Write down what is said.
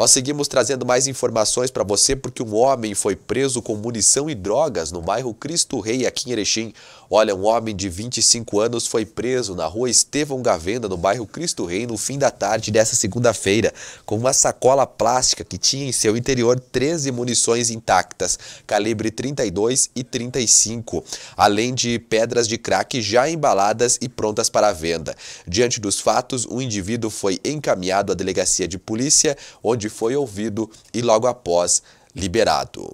Nós seguimos trazendo mais informações para você porque um homem foi preso com munição e drogas no bairro Cristo Rei, aqui em Erechim. Olha, um homem de 25 anos foi preso na rua Estevão Gavenda, no bairro Cristo Rei, no fim da tarde dessa segunda-feira, com uma sacola plástica que tinha em seu interior 13 munições intactas, calibre 32 e 35, além de pedras de crack já embaladas e prontas para venda. Diante dos fatos, o um indivíduo foi encaminhado à delegacia de polícia, onde foi ouvido e logo após liberado.